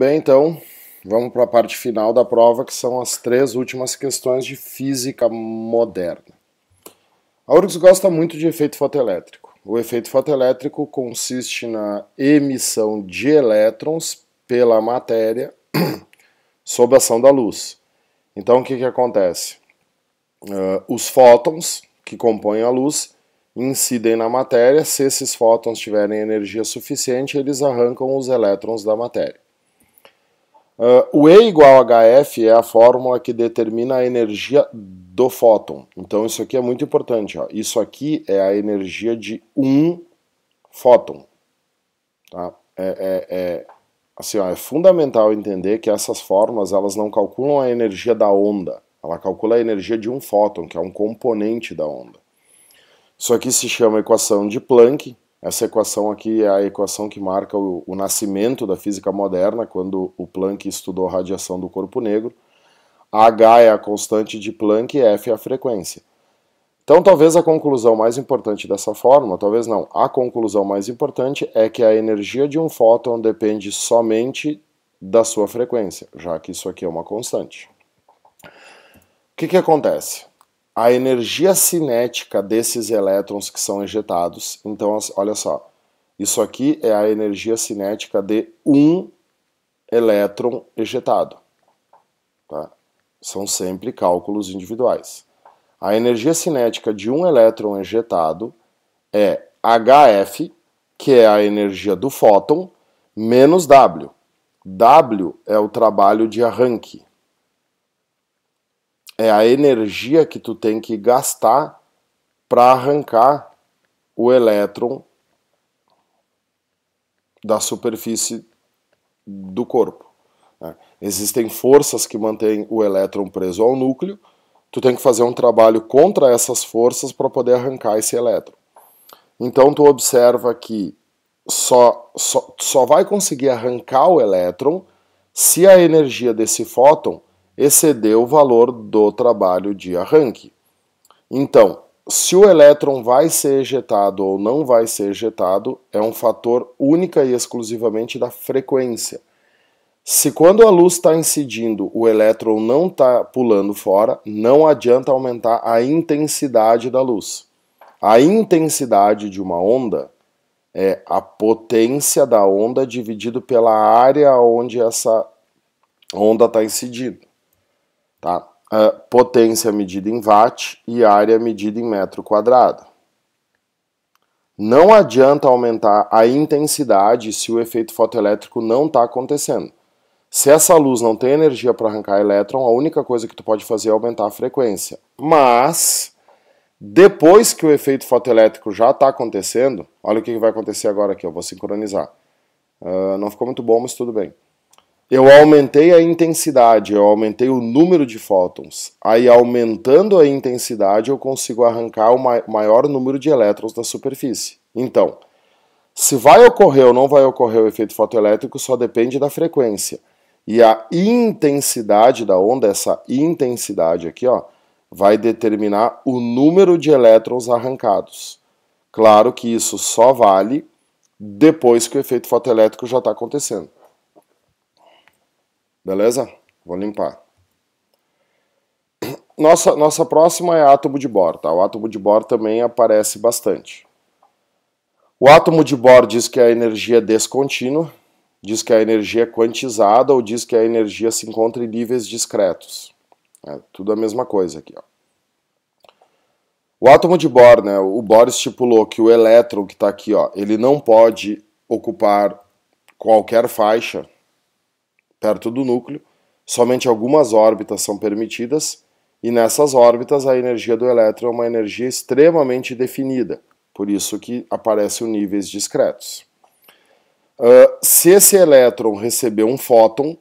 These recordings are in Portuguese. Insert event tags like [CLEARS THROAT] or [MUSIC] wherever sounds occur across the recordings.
bem, então vamos para a parte final da prova, que são as três últimas questões de física moderna. A URGS gosta muito de efeito fotoelétrico. O efeito fotoelétrico consiste na emissão de elétrons pela matéria [CLEARS THROAT] sob a ação da luz. Então, o que, que acontece? Uh, os fótons que compõem a luz incidem na matéria. Se esses fótons tiverem energia suficiente, eles arrancam os elétrons da matéria. Uh, o E igual a HF é a fórmula que determina a energia do fóton. Então isso aqui é muito importante. Ó. Isso aqui é a energia de um fóton. Tá? É, é, é, assim, ó, é fundamental entender que essas fórmulas elas não calculam a energia da onda. Ela calcula a energia de um fóton, que é um componente da onda. Isso aqui se chama equação de Planck, essa equação aqui é a equação que marca o, o nascimento da física moderna, quando o Planck estudou a radiação do corpo negro. H é a constante de Planck e F é a frequência. Então, talvez a conclusão mais importante dessa fórmula, talvez não, a conclusão mais importante é que a energia de um fóton depende somente da sua frequência, já que isso aqui é uma constante. O que, que acontece? a energia cinética desses elétrons que são injetados. Então, olha só, isso aqui é a energia cinética de um elétron ejetado. Tá? São sempre cálculos individuais. A energia cinética de um elétron ejetado é HF, que é a energia do fóton, menos W. W é o trabalho de arranque é a energia que tu tem que gastar para arrancar o elétron da superfície do corpo. Né? Existem forças que mantêm o elétron preso ao núcleo, tu tem que fazer um trabalho contra essas forças para poder arrancar esse elétron. Então tu observa que só, só, só vai conseguir arrancar o elétron se a energia desse fóton excedeu o valor do trabalho de arranque. Então, se o elétron vai ser ejetado ou não vai ser ejetado é um fator única e exclusivamente da frequência. Se quando a luz está incidindo, o elétron não está pulando fora, não adianta aumentar a intensidade da luz. A intensidade de uma onda é a potência da onda dividido pela área onde essa onda está incidindo. Tá? Uh, potência medida em watt e área medida em metro quadrado. Não adianta aumentar a intensidade se o efeito fotoelétrico não está acontecendo. Se essa luz não tem energia para arrancar elétron, a única coisa que tu pode fazer é aumentar a frequência. Mas depois que o efeito fotoelétrico já está acontecendo, olha o que vai acontecer agora aqui. Eu vou sincronizar. Uh, não ficou muito bom, mas tudo bem. Eu aumentei a intensidade, eu aumentei o número de fótons. Aí, aumentando a intensidade, eu consigo arrancar o maior número de elétrons da superfície. Então, se vai ocorrer ou não vai ocorrer o efeito fotoelétrico só depende da frequência. E a intensidade da onda, essa intensidade aqui, ó, vai determinar o número de elétrons arrancados. Claro que isso só vale depois que o efeito fotoelétrico já está acontecendo. Beleza? Vou limpar. Nossa, nossa próxima é átomo de Bohr, tá? O átomo de Bohr também aparece bastante. O átomo de Bohr diz que a energia é descontínua, diz que a energia é quantizada ou diz que a energia se encontra em níveis discretos. É tudo a mesma coisa aqui, ó. O átomo de Bohr, né, o Bohr estipulou que o elétron que está aqui, ó, ele não pode ocupar qualquer faixa perto do núcleo, somente algumas órbitas são permitidas, e nessas órbitas a energia do elétron é uma energia extremamente definida, por isso que aparecem níveis discretos. Uh, se esse elétron receber um fóton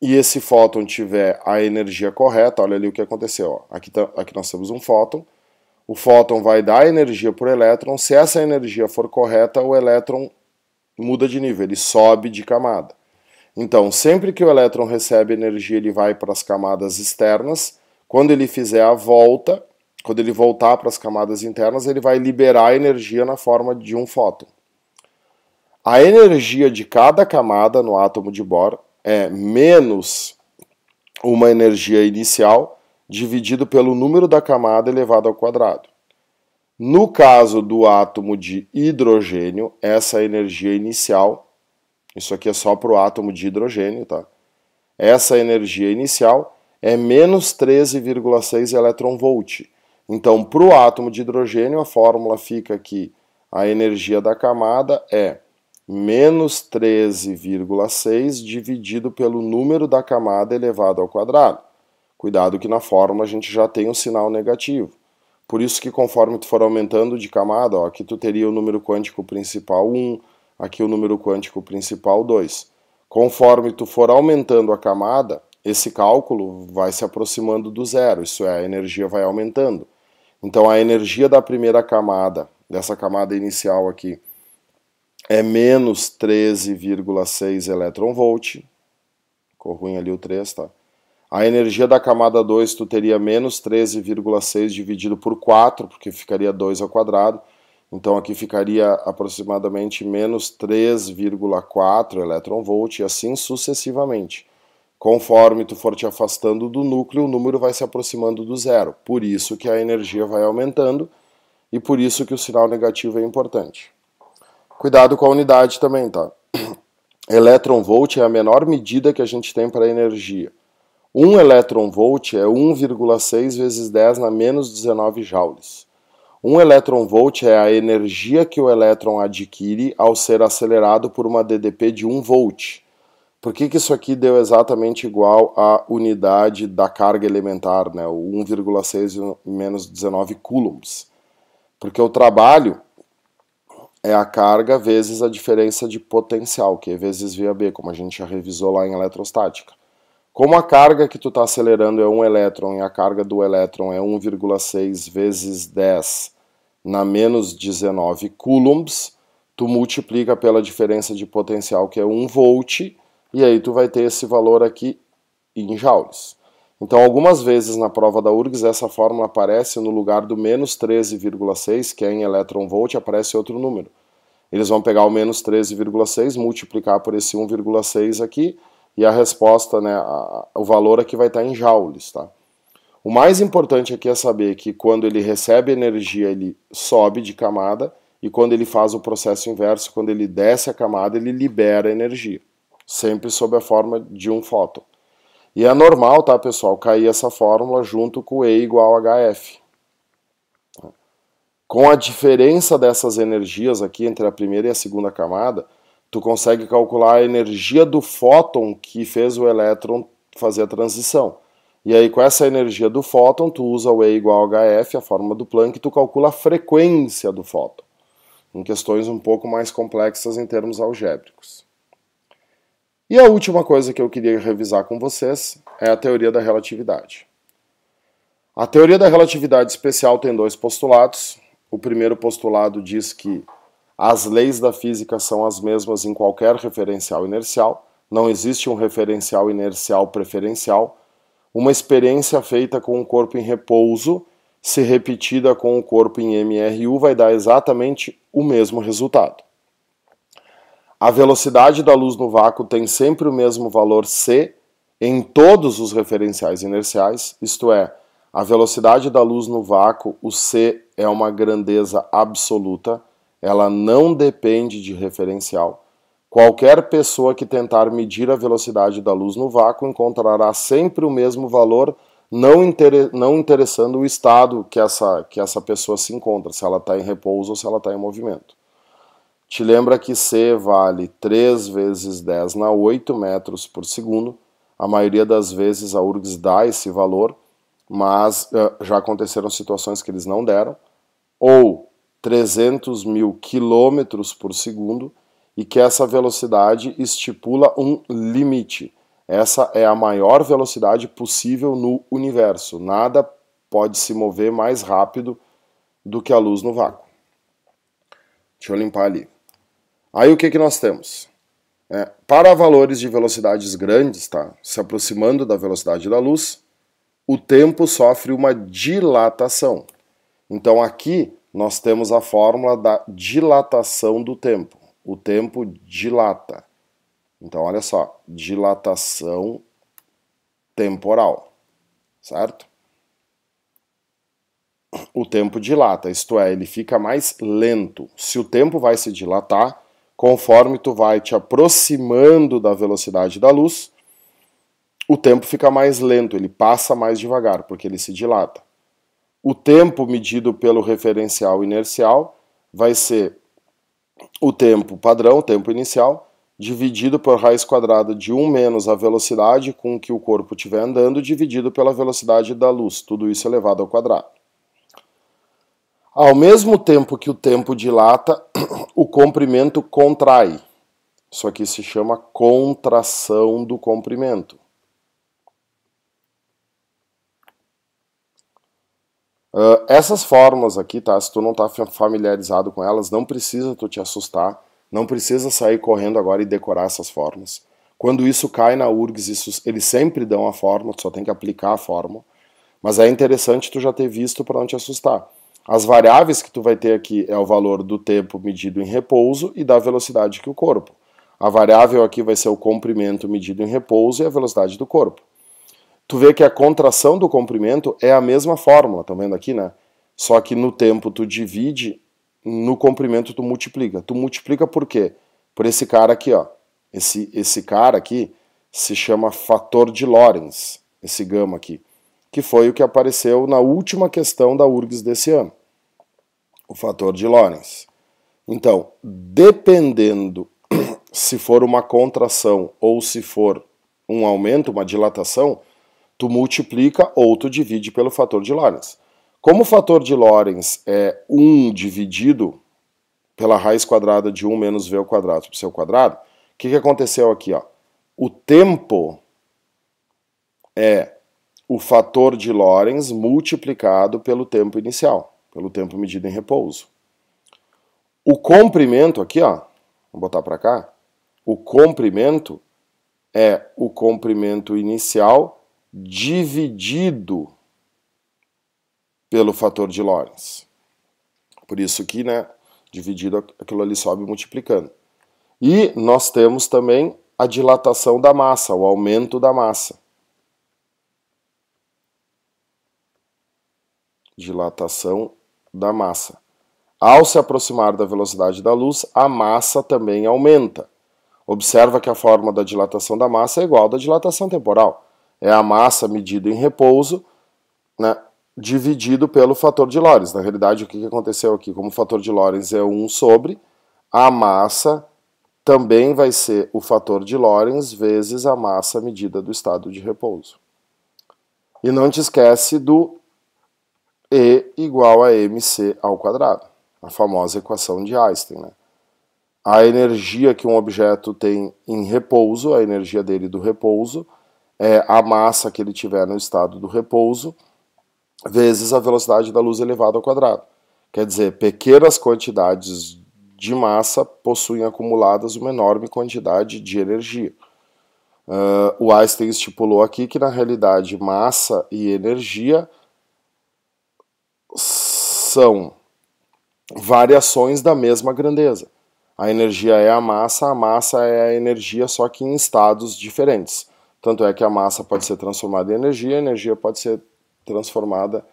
e esse fóton tiver a energia correta, olha ali o que aconteceu. Ó. Aqui, tá, aqui nós temos um fóton. O fóton vai dar energia para o elétron. Se essa energia for correta, o elétron muda de nível, ele sobe de camada. Então, sempre que o elétron recebe energia, ele vai para as camadas externas. Quando ele fizer a volta, quando ele voltar para as camadas internas, ele vai liberar energia na forma de um fóton. A energia de cada camada no átomo de Bohr é menos uma energia inicial dividido pelo número da camada elevado ao quadrado. No caso do átomo de hidrogênio, essa energia inicial isso aqui é só para o átomo de hidrogênio, tá? Essa energia inicial é menos 13,6 eletronvolt. Então, para o átomo de hidrogênio, a fórmula fica que a energia da camada é menos 13,6 dividido pelo número da camada elevado ao quadrado. Cuidado que na fórmula a gente já tem um sinal negativo. Por isso que conforme tu for aumentando de camada, ó, aqui tu teria o número quântico principal 1, aqui o número quântico principal 2. Conforme tu for aumentando a camada, esse cálculo vai se aproximando do zero, isso é, a energia vai aumentando. Então a energia da primeira camada, dessa camada inicial aqui, é menos 13,6 electronvolt. Ficou ruim ali o 3, tá? A energia da camada 2 tu teria menos 13,6 dividido por 4, porque ficaria 2 ao quadrado. Então aqui ficaria aproximadamente menos 3,4 volt e assim sucessivamente. Conforme tu for te afastando do núcleo, o número vai se aproximando do zero. Por isso que a energia vai aumentando e por isso que o sinal negativo é importante. Cuidado com a unidade também, tá? [CLEARS THROAT] Electronvolt é a menor medida que a gente tem para energia. 1 volt é 1,6 vezes 10 na menos 19 joules. Um electron volt é a energia que o elétron adquire ao ser acelerado por uma DDP de 1 volt. Por que, que isso aqui deu exatamente igual à unidade da carga elementar, né? o 1,6 menos 19 coulombs? Porque o trabalho é a carga vezes a diferença de potencial, que é vezes VAB, como a gente já revisou lá em eletrostática. Como a carga que tu está acelerando é 1 elétron e a carga do elétron é 1,6 vezes 10 na menos 19 coulombs, tu multiplica pela diferença de potencial que é 1 volt e aí tu vai ter esse valor aqui em joules. Então, algumas vezes na prova da URGS, essa fórmula aparece no lugar do menos 13,6, que é em elétron volt, aparece outro número. Eles vão pegar o menos 13,6, multiplicar por esse 1,6 aqui, e a resposta, né, a, o valor aqui vai estar tá em joules, tá? O mais importante aqui é saber que quando ele recebe energia, ele sobe de camada, e quando ele faz o processo inverso, quando ele desce a camada, ele libera energia, sempre sob a forma de um fóton. E é normal, tá, pessoal, cair essa fórmula junto com E igual a HF. Com a diferença dessas energias aqui entre a primeira e a segunda camada, tu consegue calcular a energia do fóton que fez o elétron fazer a transição. E aí, com essa energia do fóton, tu usa o E igual a HF, a forma do Planck, e tu calcula a frequência do fóton, em questões um pouco mais complexas em termos algébricos. E a última coisa que eu queria revisar com vocês é a teoria da relatividade. A teoria da relatividade especial tem dois postulados. O primeiro postulado diz que as leis da física são as mesmas em qualquer referencial inercial, não existe um referencial inercial preferencial. Uma experiência feita com o um corpo em repouso, se repetida com o corpo em MRU, vai dar exatamente o mesmo resultado. A velocidade da luz no vácuo tem sempre o mesmo valor c em todos os referenciais inerciais, isto é, a velocidade da luz no vácuo, o c é uma grandeza absoluta ela não depende de referencial. Qualquer pessoa que tentar medir a velocidade da luz no vácuo encontrará sempre o mesmo valor, não, inter... não interessando o estado que essa, que essa pessoa se encontra, se ela está em repouso ou se ela está em movimento. Te lembra que C vale 3 vezes 10 na 8 metros por segundo. A maioria das vezes a URGS dá esse valor, mas eh, já aconteceram situações que eles não deram. Ou 300 mil quilômetros por segundo e que essa velocidade estipula um limite. Essa é a maior velocidade possível no universo. Nada pode se mover mais rápido do que a luz no vácuo. Deixa eu limpar ali. Aí o que, que nós temos? É, para valores de velocidades grandes, tá? se aproximando da velocidade da luz, o tempo sofre uma dilatação. Então aqui nós temos a fórmula da dilatação do tempo. O tempo dilata. Então, olha só, dilatação temporal, certo? O tempo dilata, isto é, ele fica mais lento. Se o tempo vai se dilatar, conforme tu vai te aproximando da velocidade da luz, o tempo fica mais lento, ele passa mais devagar, porque ele se dilata. O tempo medido pelo referencial inercial vai ser o tempo padrão, o tempo inicial, dividido por raiz quadrada de 1 menos a velocidade com que o corpo estiver andando, dividido pela velocidade da luz. Tudo isso elevado ao quadrado. Ao mesmo tempo que o tempo dilata, [COUGHS] o comprimento contrai. Isso aqui se chama contração do comprimento. Uh, essas formas aqui, tá? Se tu não tá familiarizado com elas, não precisa tu te assustar, não precisa sair correndo agora e decorar essas formas. Quando isso cai na URGS, isso, eles sempre dão a forma, tu só tem que aplicar a forma. Mas é interessante tu já ter visto para não te assustar. As variáveis que tu vai ter aqui é o valor do tempo medido em repouso e da velocidade que o corpo. A variável aqui vai ser o comprimento medido em repouso e a velocidade do corpo tu vê que a contração do comprimento é a mesma fórmula, estão vendo aqui, né? Só que no tempo tu divide, no comprimento tu multiplica. Tu multiplica por quê? Por esse cara aqui, ó. Esse, esse cara aqui se chama fator de Lorentz, esse gama aqui, que foi o que apareceu na última questão da URGS desse ano, o fator de Lorentz. Então, dependendo [COUGHS] se for uma contração ou se for um aumento, uma dilatação, tu multiplica ou tu divide pelo fator de Lorentz. Como o fator de Lorentz é 1 dividido pela raiz quadrada de 1 menos v ao quadrado por seu quadrado, o que, que aconteceu aqui? Ó? O tempo é o fator de Lorentz multiplicado pelo tempo inicial, pelo tempo medido em repouso. O comprimento aqui, ó, vou botar para cá, o comprimento é o comprimento inicial dividido pelo fator de Lorentz. Por isso que, né, dividido aquilo ali sobe multiplicando. E nós temos também a dilatação da massa, o aumento da massa. Dilatação da massa. Ao se aproximar da velocidade da luz, a massa também aumenta. Observa que a forma da dilatação da massa é igual à da dilatação temporal é a massa medida em repouso, né, dividido pelo fator de Lorentz. Na realidade, o que aconteceu aqui? Como o fator de Lorentz é 1 sobre, a massa também vai ser o fator de Lorentz vezes a massa medida do estado de repouso. E não te esquece do E igual a mc ao quadrado, a famosa equação de Einstein. Né? A energia que um objeto tem em repouso, a energia dele do repouso, é, a massa que ele tiver no estado do repouso, vezes a velocidade da luz elevada ao quadrado. Quer dizer, pequenas quantidades de massa possuem acumuladas uma enorme quantidade de energia. Uh, o Einstein estipulou aqui que, na realidade, massa e energia são variações da mesma grandeza. A energia é a massa, a massa é a energia, só que em estados diferentes. Tanto é que a massa pode ser transformada em energia, a energia pode ser transformada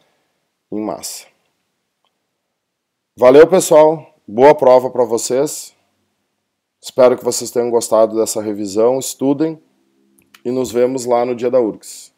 em massa. Valeu, pessoal. Boa prova para vocês. Espero que vocês tenham gostado dessa revisão. Estudem e nos vemos lá no dia da URGS.